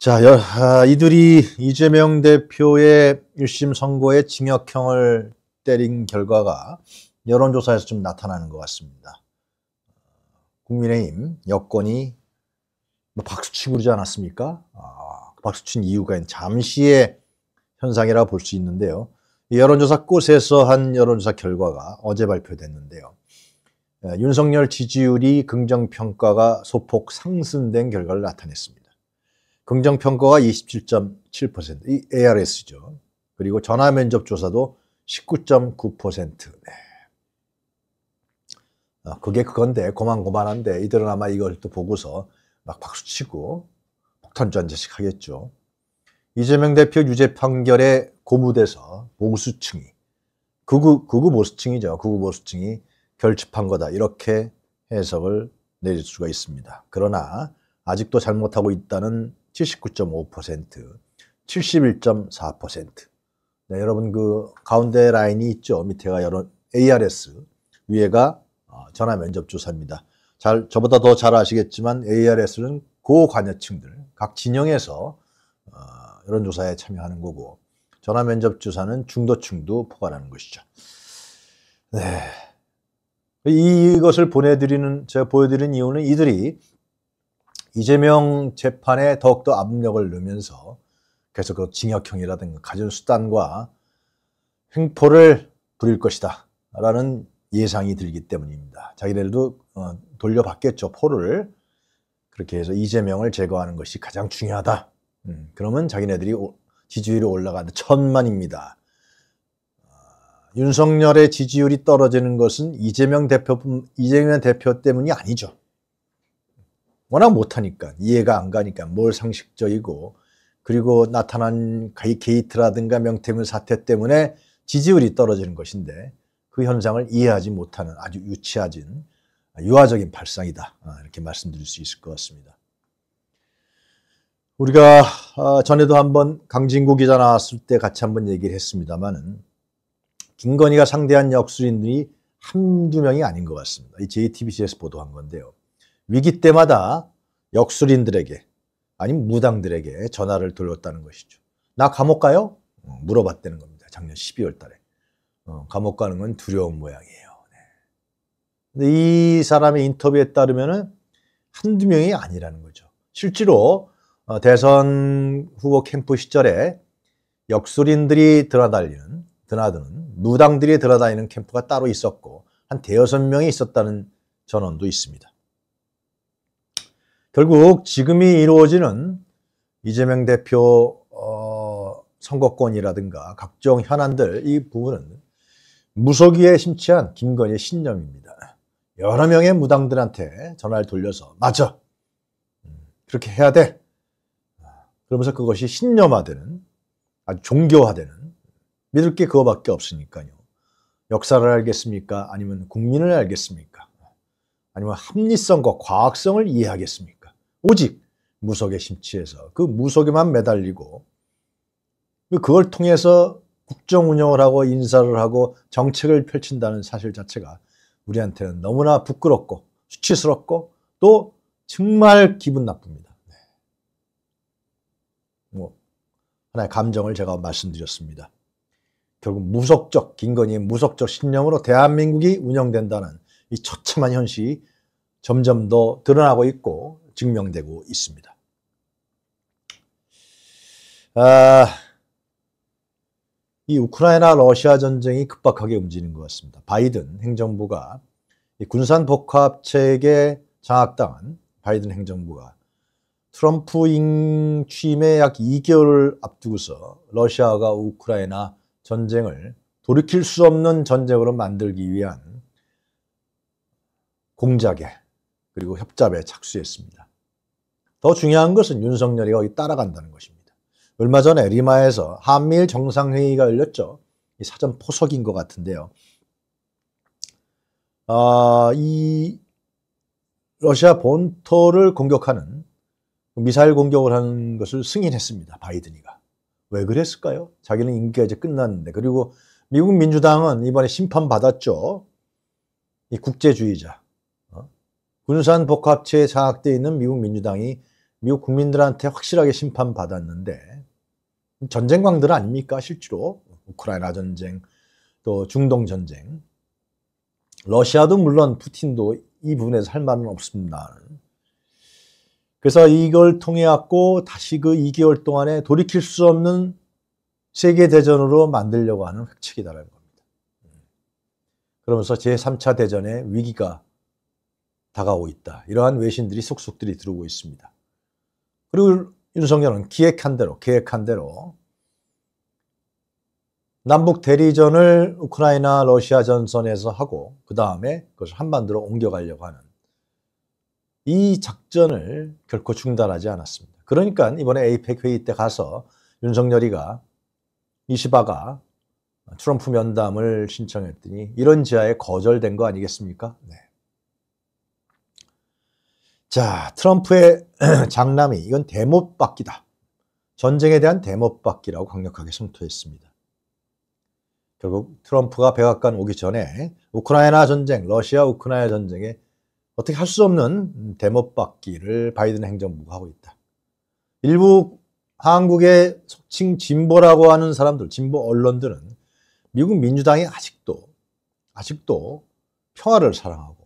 자, 아, 이들이 이재명 대표의 1심 선고에 징역형을 때린 결과가 여론조사에서 좀 나타나는 것 같습니다. 국민의힘 여권이 뭐 박수치고 그러지 않았습니까? 아, 그 박수친 이유가 잠시의 현상이라 볼 수 있는데요. 여론조사 꽃에서 한 여론조사 결과가 어제 발표됐는데요. 예, 윤석열 지지율이 긍정평가가 소폭 상승된 결과를 나타냈습니다. 긍정평가가 27.7%, 이 ARS죠. 그리고 전화 면접 조사도 19.9%. 네. 아, 그게 그건데, 고만고만한데, 이들은 아마 이걸 또 보고서 막 박수치고 폭탄주 한자씩 하겠죠. 이재명 대표 유죄 판결에 고무돼서 보수층이, 극우, 극우 보수층이죠. 극우 보수층이 결집한 거다. 이렇게 해석을 내릴 수가 있습니다. 그러나 아직도 잘못하고 있다는 79.5%, 71.4%. 네, 여러분 그 가운데 라인이 있죠. 밑에가 여러 ARS, 위에가 어, 전화 면접 조사입니다. 잘 저보다 더 잘 아시겠지만 ARS는 고관여층들 각 진영에서 어, 이런 조사에 참여하는 거고 전화 면접 조사는 중도층도 포괄하는 것이죠. 네. 이것을 보내드리는 제가 보여드린 이유는 이들이 이재명 재판에 더욱더 압력을 넣으면서 계속 그 징역형이라든가 가전수단과 횡포를 부릴 것이다. 라는 예상이 들기 때문입니다. 자기들도 어, 돌려받겠죠. 포를. 그렇게 해서 이재명을 제거하는 것이 가장 중요하다. 음, 그러면 자기네들이 오, 지지율이 올라가는 천만입니다. 아, 윤석열의 지지율이 떨어지는 것은 이재명 대표, 이재명 대표 때문이 아니죠. 워낙 못하니까 이해가 안 가니까 뭘 상식적이고 그리고 나타난 게이트라든가 명태균 사태 때문에 지지율이 떨어지는 것인데 그 현상을 이해하지 못하는 아주 유치하진 유화적인 발상이다 아, 이렇게 말씀드릴 수 있을 것 같습니다. 우리가 아, 전에도 한번 강진구 기자 나왔을 때 같이 한번 얘기를 했습니다만은 김건희가 상대한 역술인들이 한두 명이 아닌 것 같습니다. 이 JTBC에서 보도한 건데요. 위기 때마다 역술인들에게 아니면 무당들에게 전화를 돌렸다는 것이죠. 나 감옥 가요? 어, 물어봤다는 겁니다. 작년 12월 달에. 어, 감옥 가는 건 두려운 모양이에요. 네. 근데 이 사람의 인터뷰에 따르면 한두 명이 아니라는 거죠. 실제로 어, 대선 후보 캠프 시절에 역술인들이 드나달리는, 드나드는, 무당들이 드나다니는 캠프가 따로 있었고, 한 대여섯 명이 있었다는 전언도 있습니다. 결국 지금이 이루어지는 이재명 대표 어, 선거권이라든가 각종 현안들 이 부분은 무속위에 심취한 김건희의 신념입니다. 여러 명의 무당들한테 전화를 돌려서 맞아 음, 그렇게 해야 돼 아, 그러면서 그것이 신념화되는 아주 종교화되는 믿을 게 그거밖에 없으니까요. 역사를 알겠습니까? 아니면 국민을 알겠습니까? 아니면 합리성과 과학성을 이해하겠습니까? 오직 무속에 심취해서 그 무속에만 매달리고 그걸 통해서 국정 운영을 하고 인사를 하고 정책을 펼친다는 사실 자체가 우리한테는 너무나 부끄럽고 수치스럽고 또 정말 기분 나쁩니다. 네. 뭐 하나의 감정을 제가 말씀드렸습니다. 결국 무속적 김건희의 무속적 신념으로 대한민국이 운영된다는 이 처참한 현실이 점점 더 드러나고 있고 증명되고 있습니다. 아, 이 우크라이나 러시아 전쟁이 급박하게 움직이는 것 같습니다. 바이든 행정부가 군산 복합체계 장악당한 바이든 행정부가 트럼프 잉 취임에 약 2개월을 앞두고서 러시아가 우크라이나 전쟁을 돌이킬 수 없는 전쟁으로 만들기 위한 공작에 그리고 협잡에 착수했습니다. 더 중요한 것은 윤석열이 거기 따라간다는 것입니다. 얼마 전에 리마에서 한미일 정상회의가 열렸죠. 사전 포석인 것 같은데요. 아, 이 러시아 본토를 공격하는 미사일 공격을 하는 것을 승인했습니다. 바이든이가. 왜 그랬을까요? 자기는 임기가 이제 끝났는데. 그리고 미국 민주당은 이번에 심판받았죠. 이 국제주의자. 어? 군산 복합체에 장악되어 있는 미국 민주당이 미국 국민들한테 확실하게 심판받았는데 전쟁광들 아닙니까 실제로 우크라이나 전쟁 또 중동 전쟁 러시아도 물론 푸틴도 이 부분에서 할 말은 없습니다. 그래서 이걸 통해 갖고 다시 그 2개월 동안에 돌이킬 수 없는 세계 대전으로 만들려고 하는 획책이다라는 겁니다. 그러면서 제 3차 대전의 위기가 다가오고 있다. 이러한 외신들이 속속들이 들어오고 있습니다. 그리고 윤석열은 기획한 대로 계획한 대로 남북 대리전을 우크라이나 러시아 전선에서 하고 그 다음에 그것을 한반도로 옮겨가려고 하는 이 작전을 결코 중단하지 않았습니다. 그러니까 이번에 에이펙 회의 때 가서 윤석열이가 이시바가 트럼프 면담을 신청했더니 이런 지하에 거절된 거 아니겠습니까? 네. 자, 트럼프의 장남이 이건 대못박기다. 전쟁에 대한 대못박기라고 강력하게 선토했습니다. 결국 트럼프가 백악관 오기 전에 우크라이나 전쟁, 러시아 우크라이나 전쟁에 어떻게 할 수 없는 대못박기를 바이든 행정부가 하고 있다. 일부 한국의 속칭 진보라고 하는 사람들, 진보 언론들은 미국 민주당이 아직도 아직도 평화를 사랑하고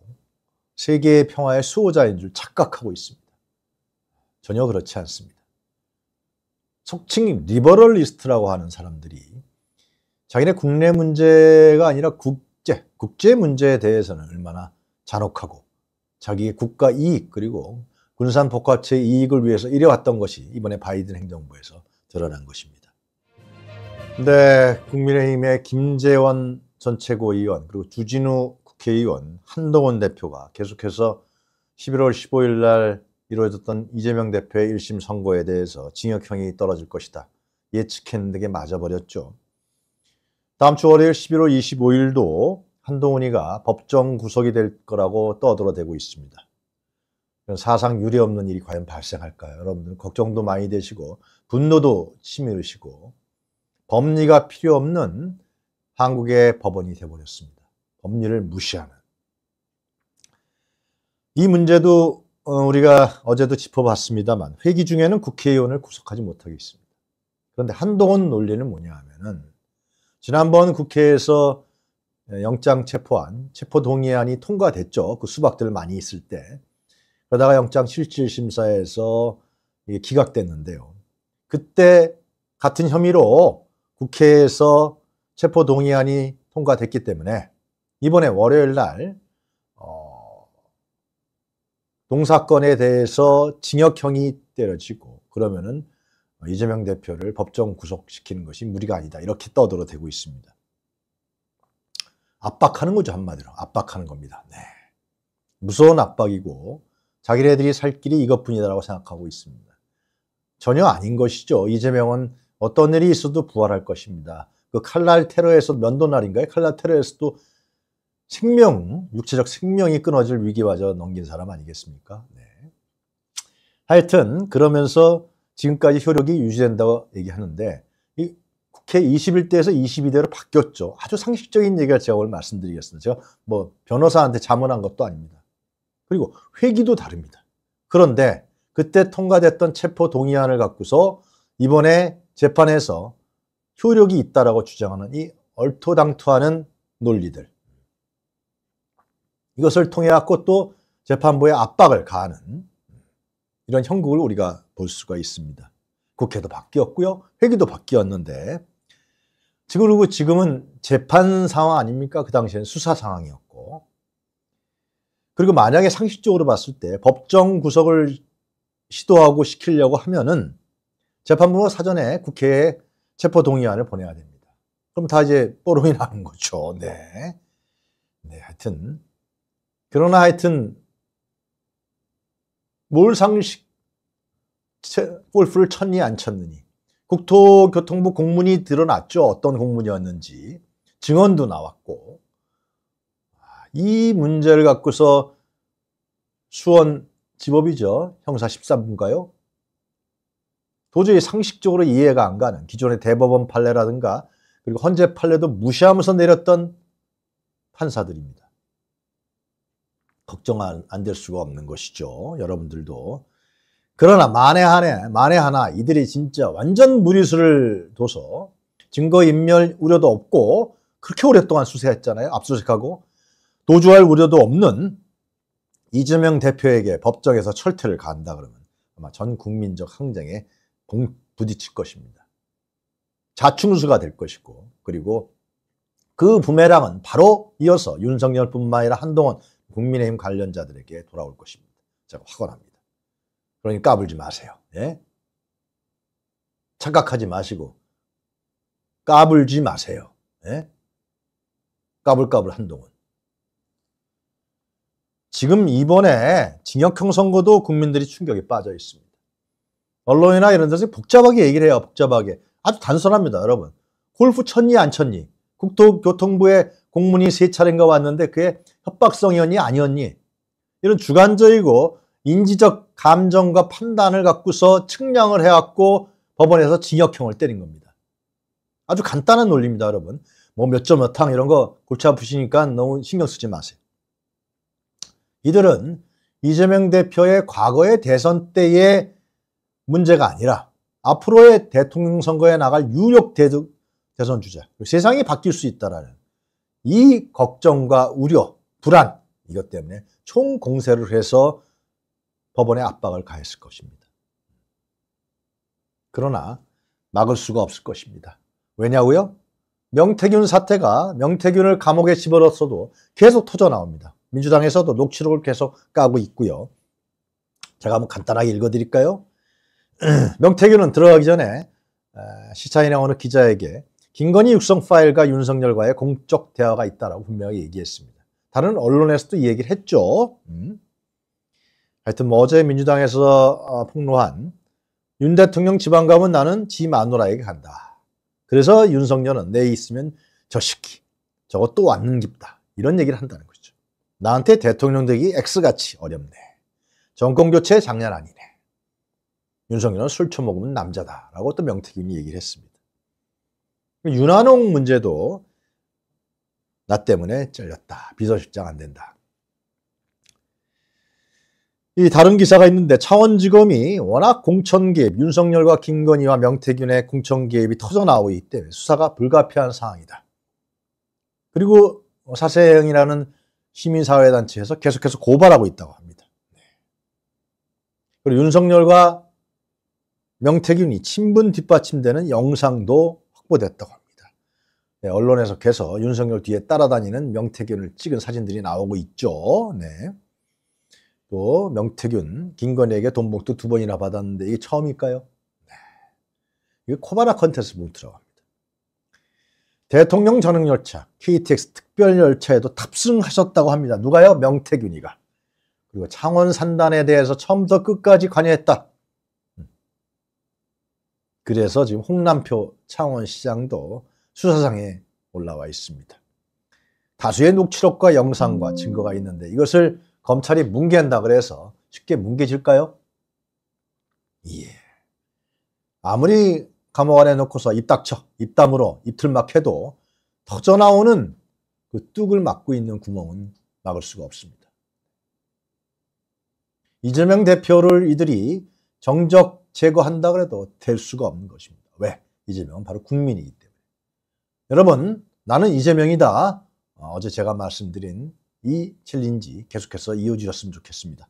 세계의 평화의 수호자인 줄 착각하고 있습니다. 전혀 그렇지 않습니다. 속칭 리버럴리스트라고 하는 사람들이 자기네 국내 문제가 아니라 국제, 국제 문제에 대해서는 얼마나 잔혹하고 자기의 국가 이익 그리고 군산 복합체 이익을 위해서 이래왔던 것이 이번에 바이든 행정부에서 드러난 것입니다. 근데 국민의힘의 김재원 전 최고위원 그리고 주진우 국회의원 한동훈 대표가 계속해서 11월 15일 날 이루어졌던 이재명 대표의 1심 선고에 대해서 징역형이 떨어질 것이다. 예측했는데 게 맞아버렸죠. 다음 주 월요일 11월 25일도 한동훈이가 법정 구속이 될 거라고 떠들어대고 있습니다. 사상 유례 없는 일이 과연 발생할까요? 여러분들 걱정도 많이 되시고 분노도 치밀으시고 법리가 필요 없는 한국의 법원이 되어버렸습니다. 법률을 무시하는. 이 문제도 어, 우리가 어제도 짚어봤습니다만 회기 중에는 국회의원을 구속하지 못하게 있습니다. 그런데 한동훈 논리는 뭐냐 하면은 지난번 국회에서 영장 체포안, 체포 동의안이 통과됐죠. 그 수박들 많이 있을 때. 그러다가 영장 실질 심사에서 기각됐는데요. 그때 같은 혐의로 국회에서 체포 동의안이 통과됐기 때문에 이번에 월요일 날 어, 농사건에 대해서 징역형이 때려지고 그러면은 이재명 대표를 법정 구속시키는 것이 무리가 아니다 이렇게 떠들어대고 있습니다. 압박하는 거죠 한마디로 압박하는 겁니다. 네. 무서운 압박이고 자기네들이 살 길이 이것뿐이다라고 생각하고 있습니다. 전혀 아닌 것이죠. 이재명은 어떤 일이 있어도 부활할 것입니다. 그 칼날 테러에서 면도날인가요? 칼날 테러에서도 생명, 육체적 생명이 끊어질 위기마저 넘긴 사람 아니겠습니까? 네. 하여튼 그러면서 지금까지 효력이 유지된다고 얘기하는데 이 국회 21대에서 22대로 바뀌었죠. 아주 상식적인 얘기가 제가 오늘 말씀드리겠습니다. 제가 뭐 변호사한테 자문한 것도 아닙니다. 그리고 회기도 다릅니다. 그런데 그때 통과됐던 체포 동의안을 갖고서 이번에 재판에서 효력이 있다라고 주장하는 이 얼토당토하는 논리들 이것을 통해 갖고 또 재판부에 압박을 가하는 이런 형국을 우리가 볼 수가 있습니다. 국회도 바뀌었고요. 회기도 바뀌었는데 지금 그리 지금은 재판 상황 아닙니까? 그 당시에는 수사 상황이었고 그리고 만약에 상식적으로 봤을 때 법정 구속을 시도하고 시키려고 하면은 재판부가 사전에 국회에 체포 동의안을 보내야 됩니다. 그럼 다 이제 뽀롱이 나는 거죠. 네. 네, 하여튼 그러나 하여튼 뭘 상식 골프를 쳤니 안 쳤느니 국토교통부 공문이 드러났죠. 어떤 공문이었는지 증언도 나왔고 아, 이 문제를 갖고서 수원 지법이죠. 형사 13부인가요? 도저히 상식적으로 이해가 안 가는 기존의 대법원 판례라든가 그리고 헌재 판례도 무시하면서 내렸던 판사들입니다. 걱정 안 될 수가 없는 것이죠. 여러분들도. 그러나 만에 하나, 만에 하나 이들이 진짜 완전 무리수를 둬서 증거인멸 우려도 없고 그렇게 오랫동안 수사했잖아요 압수수색하고 도주할 우려도 없는 이재명 대표에게 법정에서 철퇴를 간다 그러면 아마 전 국민적 항쟁에 부딪힐 것입니다. 자충수가 될 것이고 그리고 그 부메랑은 바로 이어서 윤석열뿐만 아니라 한동안 국민의힘 관련자들에게 돌아올 것입니다. 제가 확언합니다. 그러니까 불지 마세요. 예? 착각하지 마시고 까불지 마세요. 예? 까불까불 한동훈. 지금 이번에 징역형 선고도 국민들이 충격에 빠져 있습니다. 언론이나 이런 데서 복잡하게 얘기를 해요. 복잡하게. 아주 단순합니다. 여러분. 골프 쳤니 안 쳤니? 국토교통부에 공문이 세 차례인가 왔는데 그게 협박성이었니 아니었니 이런 주관적이고 인지적 감정과 판단을 갖고서 측량을 해왔고 법원에서 징역형을 때린 겁니다. 아주 간단한 논리입니다, 여러분. 뭐 몇 점 몇 탕 이런 거 골치 아프시니까 너무 신경 쓰지 마세요. 이들은 이재명 대표의 과거의 대선 때의 문제가 아니라 앞으로의 대통령 선거에 나갈 유력 대중, 대선 주자. 세상이 바뀔 수 있다라는 이 걱정과 우려, 불안 이것 때문에 총 공세를 해서 법원에 압박을 가했을 것입니다. 그러나 막을 수가 없을 것입니다. 왜냐고요? 명태균 사태가 명태균을 감옥에 집어넣었어도 계속 터져 나옵니다. 민주당에서도 녹취록을 계속 까고 있고요. 제가 한번 간단하게 읽어드릴까요? 명태균은 들어가기 전에 시차인의 어느 기자에게 김건희 육성 파일과 윤석열과의 공적 대화가 있다라고 분명히 얘기했습니다. 다른 언론에서도 이 얘기를 했죠. 음. 하여튼 뭐 어제 민주당에서 어, 폭로한 윤 대통령 지방 가면 나는 지 마누라에게 간다. 그래서 윤석열은 내 있으면 저 시키 저거 또 왔는 깊다 이런 얘기를 한다는 거죠. 나한테 대통령 되기 X같이 어렵네. 정권교체 장난 아니네. 윤석열은 술 처먹으면 남자다라고 또 명태균이 얘기를 했습니다. 윤한홍 문제도 나 때문에 잘렸다. 비서실장 안 된다. 이 다른 기사가 있는데 차원지검이 워낙 공천개입, 윤석열과 김건희와 명태균의 공천개입이 터져나오기 때문에 수사가 불가피한 상황이다. 그리고 사세형이라는 시민사회단체에서 계속해서 고발하고 있다고 합니다. 네. 그리고 윤석열과 명태균이 친분 뒷받침되는 영상도 확보됐다고 합니다. 네, 언론에서 계속 윤석열 뒤에 따라다니는 명태균을 찍은 사진들이 나오고 있죠. 네. 또 명태균 김건희에게 돈복도두 번이나 받았는데 이게 처음일까요? 네. 이게 코바나 컨텐츠 보면 들어갑니다. 대통령 전용 열차 KTX 특별 열차에도 탑승하셨다고 합니다. 누가요? 명태균이가. 그리고 창원 산단에 대해서 처음부터 끝까지 관여했다. 그래서 지금 홍남표 창원시장도 수사상에 올라와 있습니다. 다수의 녹취록과 영상과 음. 증거가 있는데 이것을 검찰이 뭉개한다 그래서 쉽게 뭉개질까요? 예. 아무리 감옥 안에 놓고서 입 닥쳐 입담으로 입틀막 해도 터져 나오는 그 뚝을 막고 있는 구멍은 막을 수가 없습니다. 이재명 대표를 이들이 정적 제거한다 그래도 될 수가 없는 것입니다. 왜? 이재명은 바로 국민이기 때문에. 여러분, 나는 이재명이다. 어, 어제 제가 말씀드린 이 챌린지 계속해서 이어주셨으면 좋겠습니다.